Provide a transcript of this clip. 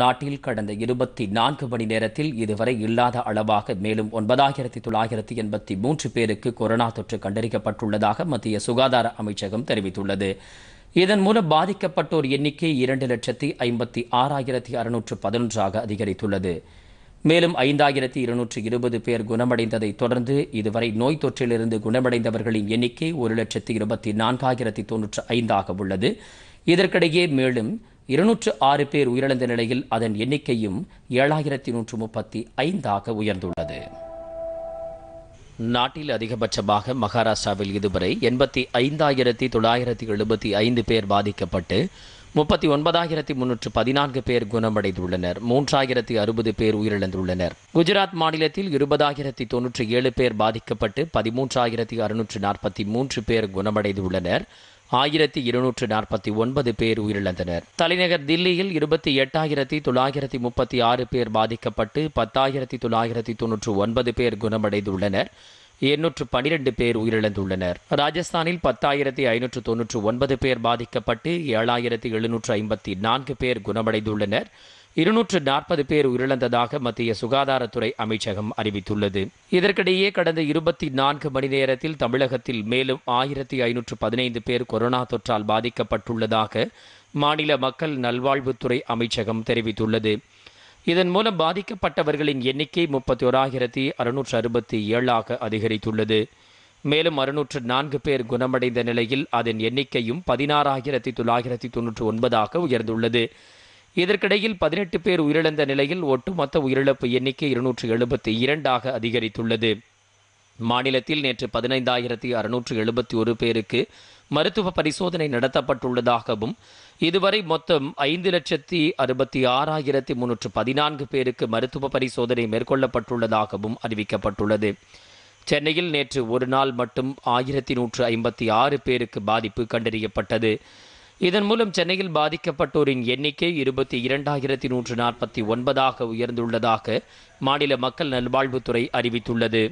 நாட்டில் கடந்த இருபத்தி நான்கு மணி நேரத்தில் இதுவரை இல்லாத அளவாக மேலும் ஒன்பதாயிரத்தி தொள்ளாயிரத்தி எண்பத்தி மூன்று பேருக்கு கொரோனா தொற்று கண்டறியப்பட்டுள்ளதாக மத்திய சுகாதார அமைச்சகம் தெரிவித்துள்ளது இதன் மூலம் பாதிக்கப்பட்டோர் எண்ணிக்கை இரண்டு லட்சத்தி ஐம்பத்தி ஆறாயிரத்தி அறுநூற்று பதினொன்றாக அதிகரித்துள்ளது மேலும் ஐந்தாயிரத்தி இருநூற்று இருபது பேர் குணமடைந்ததை தொடர்ந்து இதுவரை நோய் தொற்றிலிருந்து குணமடைந்தவர்களின் எண்ணிக்கை ஒரு லட்சத்தி இருபத்தி நான்காயிரத்தி தொன்னூற்று ஐந்தாக உள்ளது இதற்கிடையே மேலும் இருநூற்று ஆறு பேர் உயிரிழந்த நிலையில் அதன் எண்ணிக்கையும் ஏழாயிரத்தி நூற்று முப்பத்தி ஐந்தாக உயர்ந்துள்ளது நாட்டில் அதிகபட்சமாக மகாராஷ்டிராவில் இதுவரை எண்பத்தி ஐந்தாயிரத்தி தொள்ளாயிரத்தி எழுபத்தி ஐந்து பேர் பாதிக்கப்பட்டு முப்பத்தி ஒன்பதாயிரத்தி முன்னூற்று பதினான்கு பேர் குணமடைந்துள்ளனர் மூன்றாயிரத்தி அறுபது பேர் உயிரிழந்துள்ளனர் குஜராத் மாநிலத்தில் இருபதாயிரத்தி தொன்னூற்றி ஏழு பேர் பாதிக்கப்பட்டு பதிமூன்றாயிரத்தி அறுநூற்று நாற்பத்தி மூன்று பேர் குணமடைந்துள்ளனர் ஆயிரத்தி இருநூற்று நாற்பத்தி ஒன்பது பேர் உயிரிழந்தனர் தலைநகர் தில்லியில் இருபத்தி எட்டாயிரத்தி தொள்ளாயிரத்தி முப்பத்தி ஆறு பேர் பாதிக்கப்பட்டு பத்தாயிரத்தி தொள்ளாயிரத்தி தொன்னூற்று ஒன்பது பேர் குணமடைந்துள்ளனர் எண்ணூற்று பனிரெண்டு பேர் உயிரிழந்துள்ளனர் ராஜஸ்தானில் பத்தாயிரத்தி ஐநூற்று தொன்னூற்று ஒன்பது பேர் பாதிக்கப்பட்டு ஏழாயிரத்தி எழுநூற்று ஐம்பத்தி நான்கு பேர் குணமடைந்துள்ளனர் இருநூற்று நாற்பது பேர் உயிரிழந்ததாக மத்திய சுகாதாரத்துறை அமைச்சகம் அறிவித்துள்ளது இதற்கிடையே கடந்த இருபத்தி நான்கு மணி நேரத்தில் தமிழகத்தில் மேலும் ஆயிரத்தி ஐநூற்று பதினைந்து பேர் கொரோனா தொற்றால் பாதிக்கப்பட்டுள்ளதாக மாநில மக்கள் நல்வாழ்வுத்துறை அமைச்சகம் தெரிவித்துள்ளது இதன் மூலம் பாதிக்கப்பட்டவர்களின் எண்ணிக்கை முப்பத்தி ஓராயிரத்தி அறுநூற்று அறுபத்தி ஏழாக அதிகரித்துள்ளது மேலும் அறுநூற்று நான்கு பேர் குணமடைந்த நிலையில் அதன் எண்ணிக்கையும் பதினாறாயிரத்தி தொள்ளாயிரத்தி தொன்னூற்று ஒன்பதாக உயர்ந்துள்ளது இதற்கிடையில் பதினெட்டு பேர் உயிரிழந்த நிலையில் ஒட்டுமொத்த உயிரிழப்பு எண்ணிக்கை இருநூற்று எழுபத்தி இரண்டாக அதிகரித்துள்ளது மாநிலத்தில் நேற்று பதினைந்தாயிரத்தி அறுநூற்று எழுபத்தி ஒரு பேருக்கு மருத்துவ பரிசோதனை நடத்தப்பட்டுள்ளதாகவும் இதுவரை மொத்தம் ஐந்து லட்சத்தி அறுபத்தி ஆறாயிரத்தி முன்னூற்று பதினான்கு பேருக்கு மருத்துவ பரிசோதனை மேற்கொள்ளப்பட்டுள்ளதாகவும் அறிவிக்கப்பட்டுள்ளது சென்னையில் நேற்று ஒரு நாள் மட்டும் ஆயிரத்தி நூற்று ஐம்பத்தி ஆறு பேருக்கு பாதிப்பு கண்டறியப்பட்டது இதன் மூலம் சென்னையில் பாதிக்கப்பட்டோரின் எண்ணிக்கை இருபத்தி இரண்டாயிரத்தி நூற்று நாற்பத்தி ஒன்பதாக உயர்ந்துள்ளதாக மாநில மக்கள் நல்வாழ்வுத்துறை அறிவித்துள்ளது